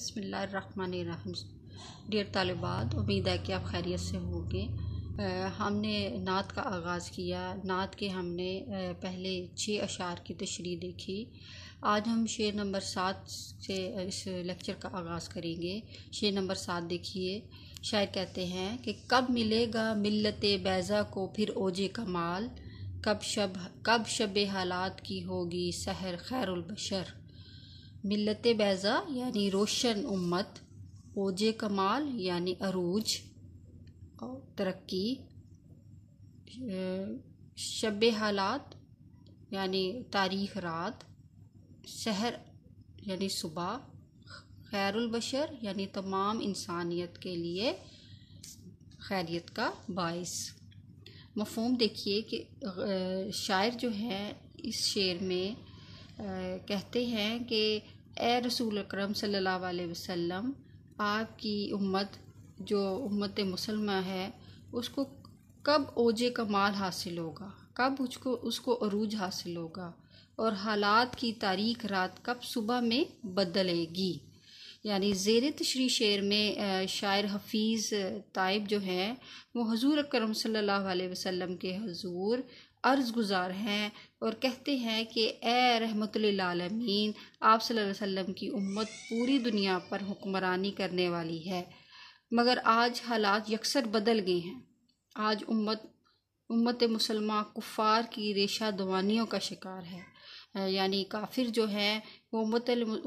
बसमीम डियर तालबात उम्मीद है कि आप खैरियत से होंगे हमने नात का आगाज़ किया नात के हमने पहले छः अशार की तशरी देखी आज हम शेर नंबर सात से इस लेक्चर का आगाज़ करेंगे शेर नंबर सात देखिए शायर कहते हैं कि कब मिलेगा मिलत बैज़ा को फिर ओजे कमाल कब शब कब शब हालात की होगी सहर खैरुलबशर मिलत बैज़ा यानी रोशन उम्मत ओज कमाल यानी अरूज और तरक्की शब हालात यानी तारीख रात शहर यानी सुबह खैरबशर यानी तमाम इंसानियत के लिए खैरियत का बायस मफहम देखिए कि शायर जो हैं इस शेर में कहते हैं कि ए रसूल अक्रम सम आपकी उम्मत जो उम्मत मुसलमा है उसको कब ओजे कमाल हासिल होगा कब उसको उसको अरूज हासिल होगा और हालात की तारीख रात कब सुबह में बदलेगी यानी जेर तशरी शेर में शायर हफीज़ तायब जो हैं वो हजूर अक्रम सल्ला वसम के हजूर अर्ज़ गुज़ार हैं और कहते हैं कि ए रहमत आलमीन आप वसल्लम की उम्मत पूरी दुनिया पर हुक्मरानी करने वाली है मगर आज हालात यकसर बदल गए हैं आज उम्मत उम्मत मुसलमान कुफ़ार की रेशा दवानियों का शिकार है यानी काफिर जो है वो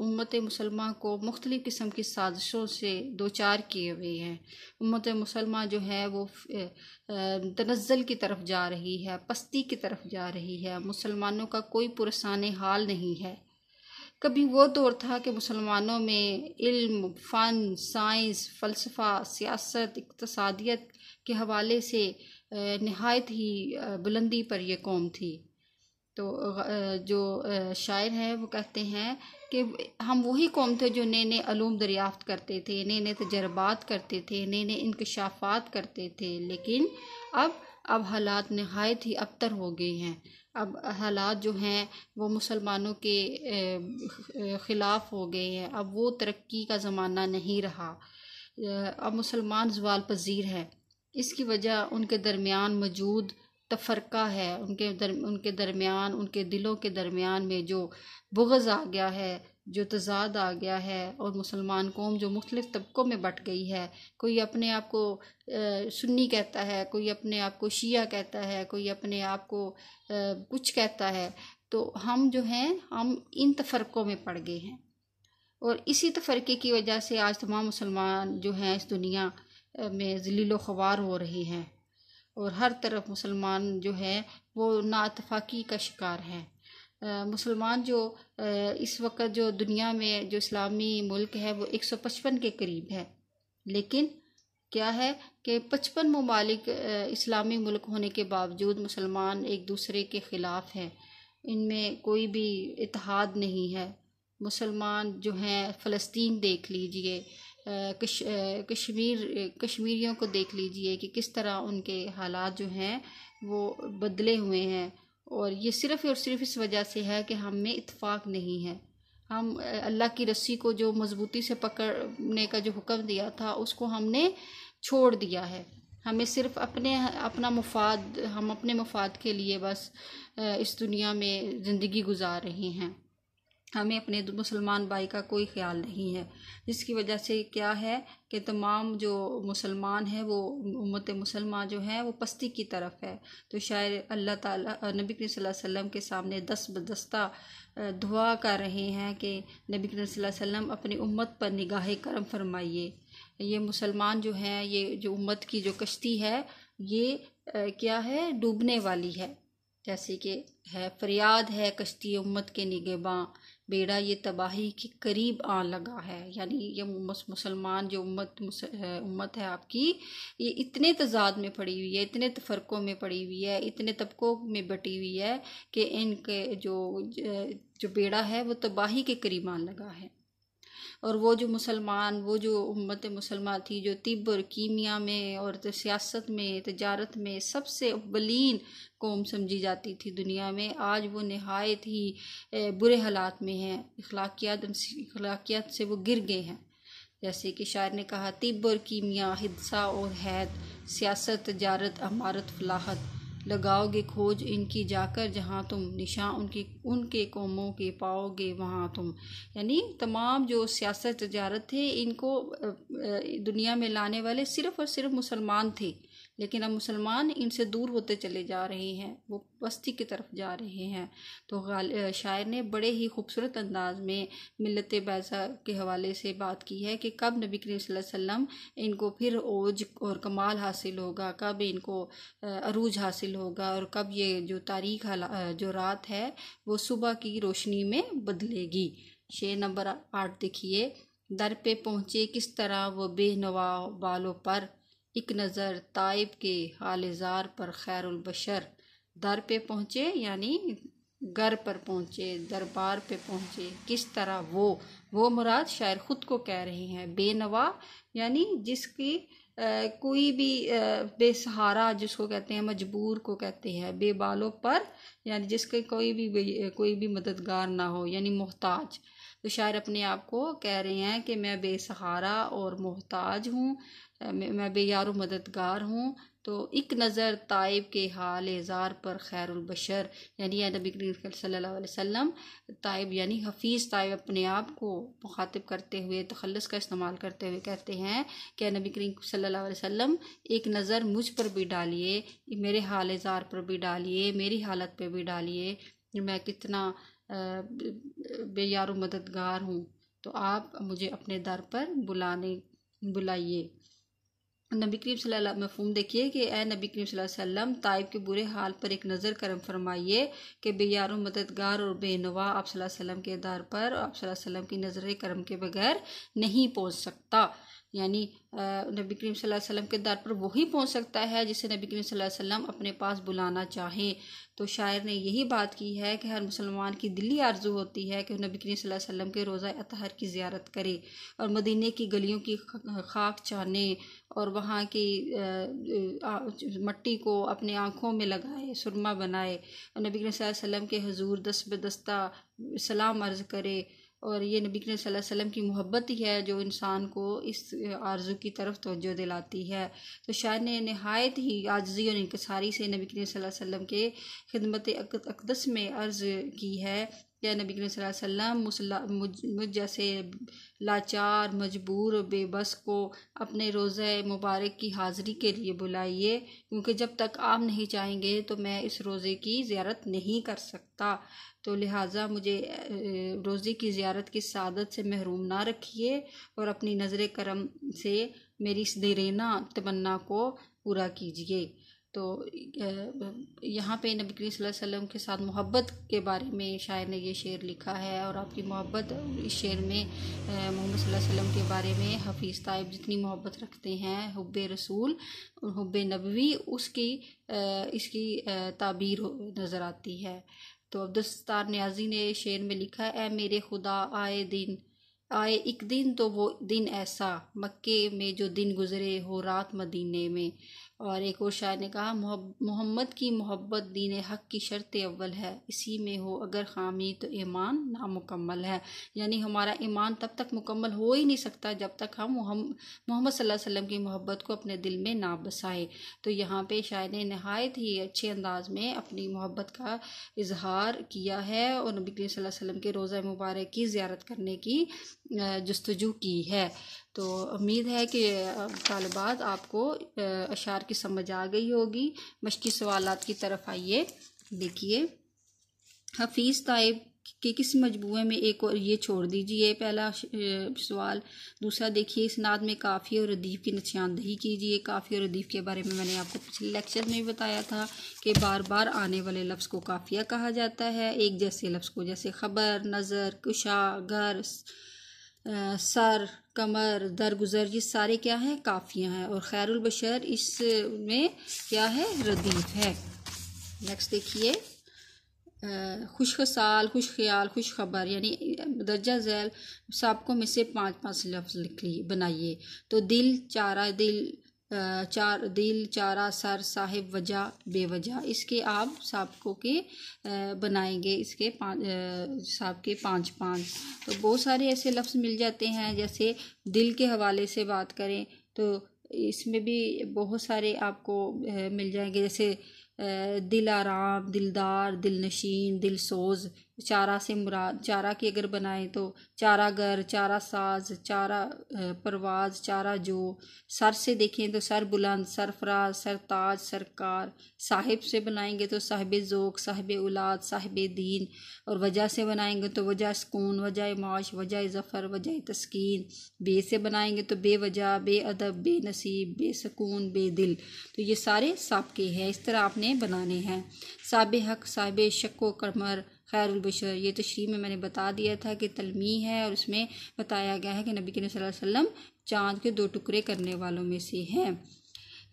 उम्मत मुसलमान को मुख्तलिफ़ किस्म की साजिशों से दो चार किए हुए हैं उम्मत मुसलमान जो है वो तनज़ल की तरफ जा रही है पस्ती की तरफ जा रही है मुसलमानों का कोई पुरसान हाल नहीं है कभी वो दौर था कि मुसलमानों में इल्म फ़न साइंस फ़लसफ़ा सियासत इकतसादियत के हवाले से नहायत ही बुलंदी पर यह कौम थी तो जो शायर हैं वो कहते हैं कि हम वही कौम थे जो नए नए आलूम दरियाफ्त करते थे नए नए तजर्बात करते थे नए नए इनकशाफात करते थे लेकिन अब अब हालात नहायत ही अबतर हो गए हैं अब हालात जो हैं वो मुसलमानों के ख़िलाफ़ हो गए हैं अब वो तरक्की का ज़माना नहीं रहा अब मुसलमान जवाल पजीर है इसकी वजह उनके दरमियान मौजूद तफरका है उनके दर उनके दरमियान उनके दिलों के दरमियान में जो बुगज़ आ गया है जो तजाद आ गया है और मुसलमान कौम जो मुख्तलिफ़ तबक़ों में बट गई है कोई अपने आप को सुन्नी कहता है कोई अपने आप को शिया कहता है कोई अपने आप को कुछ कहता है तो हम जो हैं हम इन तफरक़ों में पड़ गए हैं और इसी तफरक़े की वजह से आज तमाम मुसलमान जो हैं इस दुनिया में जलील हो रहे हैं और हर तरफ मुसलमान जो है वो नातफाक़ी का शिकार है मुसलमान जो इस वक्त जो दुनिया में जो इस्लामी मुल्क है वो एक सौ पचपन के करीब है लेकिन क्या है कि पचपन ममालिक इस्लामी मुल्क होने के बावजूद मुसलमान एक दूसरे के ख़िलाफ़ हैं इनमें कोई भी इतिहाद नहीं है मुसलमान जो हैं फ़लस्तीन देख लीजिए कश, कश्मीर कश्मीरियों को देख लीजिए कि किस तरह उनके हालात जो हैं वो बदले हुए हैं और ये सिर्फ़ और सिर्फ इस वजह से है कि हम में इतफ़ाक़ नहीं है हम अल्लाह की रस्सी को जो मज़बूती से पकड़ने का जो हुक्म दिया था उसको हमने छोड़ दिया है हमें सिर्फ अपने अपना मफाद हम अपने मुफाद के लिए बस इस दुनिया में ज़िंदगी गुजार रहे हैं हमें अपने मुसलमान भाई का कोई ख्याल नहीं है जिसकी वजह से क्या है कि तमाम जो मुसलमान है वो उम्मत मुसलमान जो है वो पस्ती की तरफ है तो शायर अल्लाह ताला नबी करीम सल्लल्लाहु अलैहि वसल्लम के सामने दस बदस्ता दुआ कर रहे हैं कि नबी करीम सल्लल्लाहु अलैहि वसल्लम अपनी उम्मत पर निगाह करम फरमाइए ये मुसलमान जो हैं ये जो उम्मत की जो कश्ती है ये क्या है डूबने वाली है जैसे कि है फरियाद है कश्ती उम्मत के निगेबाँ बेड़ा ये तबाही के करीब आ लगा है यानी ये मुसलमान जो उम्मत उम्मत है आपकी ये इतने तजाद में पड़ी हुई है इतने तफरक़ों में पड़ी हुई है इतने तबकों में बटी हुई है कि इनके जो जो बेड़ा है वो तबाही के करीब आ लगा है और वो जो मुसलमान वो जो उम्मत मुसलमान थी जो तिब और कीमिया में और तो सियासत में तजारत में सबसे अवलिन कौम समझी जाती थी दुनिया में आज वो नहायत ही बुरे हालात में हैं अखलाकियात अखलाकियात से वो गिर गए हैं जैसे कि शायर ने कहा तिब और कीमिया हिदसा और हैत सियासत तजारत अमारत फलाहत लगाओगे खोज इनकी जाकर जहाँ तुम निशान उनकी उनके कौमों के पाओगे वहाँ तुम यानी तमाम जो सियासत तजारत थे इनको दुनिया में लाने वाले सिर्फ़ और सिर्फ मुसलमान थे लेकिन अब मुसलमान इनसे दूर होते चले जा रहे हैं वो बस्ती की तरफ जा रहे हैं तो शायर ने बड़े ही खूबसूरत अंदाज में मिलत बैज़ा के हवाले से बात की है कि कब नबी करीम वसल्लम इनको फिर ओज और कमाल हासिल होगा कब इनको अरूज हासिल हासिल होगा और कब ये जो तारीख जो रात है वो सुबह की रोशनी में बदलेगी छः नंबर आठ देखिए दर पे पहुँचे किस तरह वो बेनवा बालों पर एक नज़र ताइब के हालजार पर खैरबशर दर पे पहुँचे यानी घर पर पहुँचे दरबार पे पहुँचे किस तरह वो वो मुराद शायर ख़ुद को कह रहे हैं बेनवा यानी जिसकी कोई भी बेसहारा जिसको कहते हैं मजबूर को कहते हैं बेबालों पर यानी जिसके कोई भी कोई भी मददगार ना हो यानी मोहताज तो शायर अपने आप को कह रहे हैं कि मैं बेसहारा और मोहताज हूँ मैं बेयारो मददगार हूँ तो एक नज़र ताइब के हाल एज़ार पर खैरबशर यानी नबी करीम सल्ला ताइब यानी हफीज़ ताइब अपने आप को मुखातिब करते हुए तखलस का इस्तेमाल करते हुए कहते हैं कि नबी करीम सल्ला वसम एक नज़र मुझ पर भी डालिए मेरे हाल एज़ार पर भी डालिए मेरी हालत पर भी डालिए मैं कितना बेयार मददगार हूँ तो आप मुझे अपने दर पर बुलाने बुलाइए नबी करीम सल्ला मफहम देखिए कि ए नबी करीम वसल्लम ताइब के बुरे हाल पर एक नज़र करम फरमाइए कि बेयार मददगार और बेनवा आप वसल्लम के दार पर आप वसल्लम की नज़र करम के बगैर नहीं पहुँच सकता यानी नबी करीम सल्लल्लाहु अलैहि वसल्लम के दर पर वही पहुंच सकता है जिसे नबी करीम सल्लल्लाहु अलैहि वसल्लम अपने पास बुलाना चाहें तो शायर ने यही बात की है कि हर मुसलमान की दिली आरजू होती है कि नबी करीम सल्लल्लाहु अलैहि वसल्लम के रोज़ा अतहर की ज्यारत करे और मदीने की गलियों की खाक चाने और वहाँ की मट्टी को अपने आँखों में लगाए सुरमा बनाए और नबी करीम वसल्लम के हजूर दस बदस्ता सलाम अर्ज़ करे और ये नबी करीम वसल्लम की मोहब्बत ही है जो इंसान को इस आरज़ू की तरफ तोज्जो दिलाती है तो शायर ने नहायत ही आजजी और इनकसारी से नबी करीम वसल्लम के खिदमत अकदस में अर्ज़ की है या नबी करीम वसल्लम मुझ जैसे लाचार मजबूर बेबस को अपने रोज़ मुबारक की हाज़री के लिए बुलाइए क्योंकि जब तक आप नहीं चाहेंगे तो मैं इस रोज़े की ज़्यारत नहीं कर सकता तो लिहाजा मुझे रोज़े की ज़्यारत की सादत से महरूम ना रखिए और अपनी नज़र करम से मेरी इस दरेना तमन्ना को पूरा कीजिए तो यहाँ पे नबी अलैहि वसल्लम के साथ मोहब्बत के बारे में शायर ने ये शेर लिखा है और आपकी मोहब्बत इस शेर में मोहम्मद वसल्लम के बारे में हफीज़ ताइब जितनी मोहब्बत रखते हैं हब्ब रसूल और हब नबवी उसकी इसकी ताबीर नज़र आती है तो अब्दुलस्तार न्याजी ने शेर में लिखा है ए मेरे खुदा आए दिन आए एक दिन तो वो दिन ऐसा मक्के में जो दिन गुजरे हो रात मदीने में और एक और शायर ने कहा मोहम्मद की मोहब्बत दीन हक की शर्त अव्वल है इसी में हो अगर खामी तो ईमान नामुकम्मल है यानी हमारा ईमान तब तक मुकम्मल हो ही नहीं सकता जब तक हम मोहम्मद वसल्लम की मोहब्बत को अपने दिल में ना बसाए तो यहाँ पे शायर ने नहायत ही अच्छे अंदाज में अपनी मोहब्बत का इजहार किया है और नबी करीम वसल्लम के रोज़ा मुबारक की ज़्यारत करने की जस्तजू की है तो उम्मीद है कि तालबात आपको अशार की समझ आ गई होगी मशक़ी सवाल की तरफ आइए देखिए हफीज़ ताइब के किस मजबूए में एक और ये छोड़ दीजिए पहला सवाल दूसरा देखिए इसनाद में काफ़ी और अदीब की नशानदही कीजिए काफ़ी और अदीब के बारे में मैंने आपको पिछले लेक्चर में भी बताया था कि बार बार आने वाले लफ्ज़ को काफ़िया कहा जाता है एक जैसे लफ्ज़ को जैसे खबर नज़र कुशा घर आ, सर कमर दरगुजर ये सारे क्या हैं काफ़ियाँ हैं और बशर इस में क्या है रदीफ है नेक्स्ट देखिए खुशखसाल खुश ख्याल खुश खबर यानी दर्जा झैल सबको में से पाँच पाँच लफ्ज़ लिख लिए बनाइए तो दिल चारा दिल चार दिल चारा सर साहिब वजह बेवजह इसके आप सबको के बनाएंगे इसके पाँच साहब के पाँच पाँच तो बहुत सारे ऐसे लफ्ज़ मिल जाते हैं जैसे दिल के हवाले से बात करें तो इसमें भी बहुत सारे आपको मिल जाएंगे जैसे दिल आराम दिलदार दिल नशीन दिल सोज़ चारा से मुराद चारा की अगर बनाएं तो चारा घर चारा साज चारा परवाज चारा जो सर से देखें तो सर बुलंद सरफराज सरताज सरकार साहिब से बनाएंगे तो साहिब जोक साहिब उलाद साहिब दीन और वजह से बनाएंगे तो वजह सुकून वजह माश वजह ज़फ़र वजह तस्कीन बे से बनाएंगे तो बेवजह बेअदब बेनसीब बेसकून दिल तो ये सारे सबके हैं इस तरह आपने बनाने हैं साब हक साहिब शको कमर खैरबशर ये तशरी में मैंने बता दिया था कि तलमी है और उसमें बताया गया है कि नबी करीम वसल्लम चाँद के दो टुकड़े करने वालों में से हैं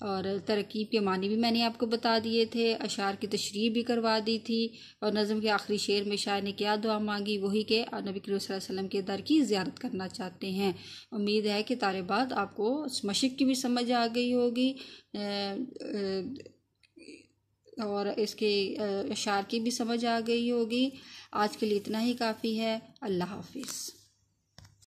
और तरकीब के मानी भी मैंने आपको बता दिए थे अशार की तशरी भी करवा दी थी और नज़म के आखिरी शेर में शायर ने क्या दुआ मांगी वही के नबी करीम वसल्लम के दर की ज्यारत करना चाहते हैं उम्मीद है कि तारे बाद आपको मशिक की भी समझ आ गई होगी और इसके अशार की भी समझ आ गई होगी आज के लिए इतना ही काफ़ी है अल्लाह हाफिज़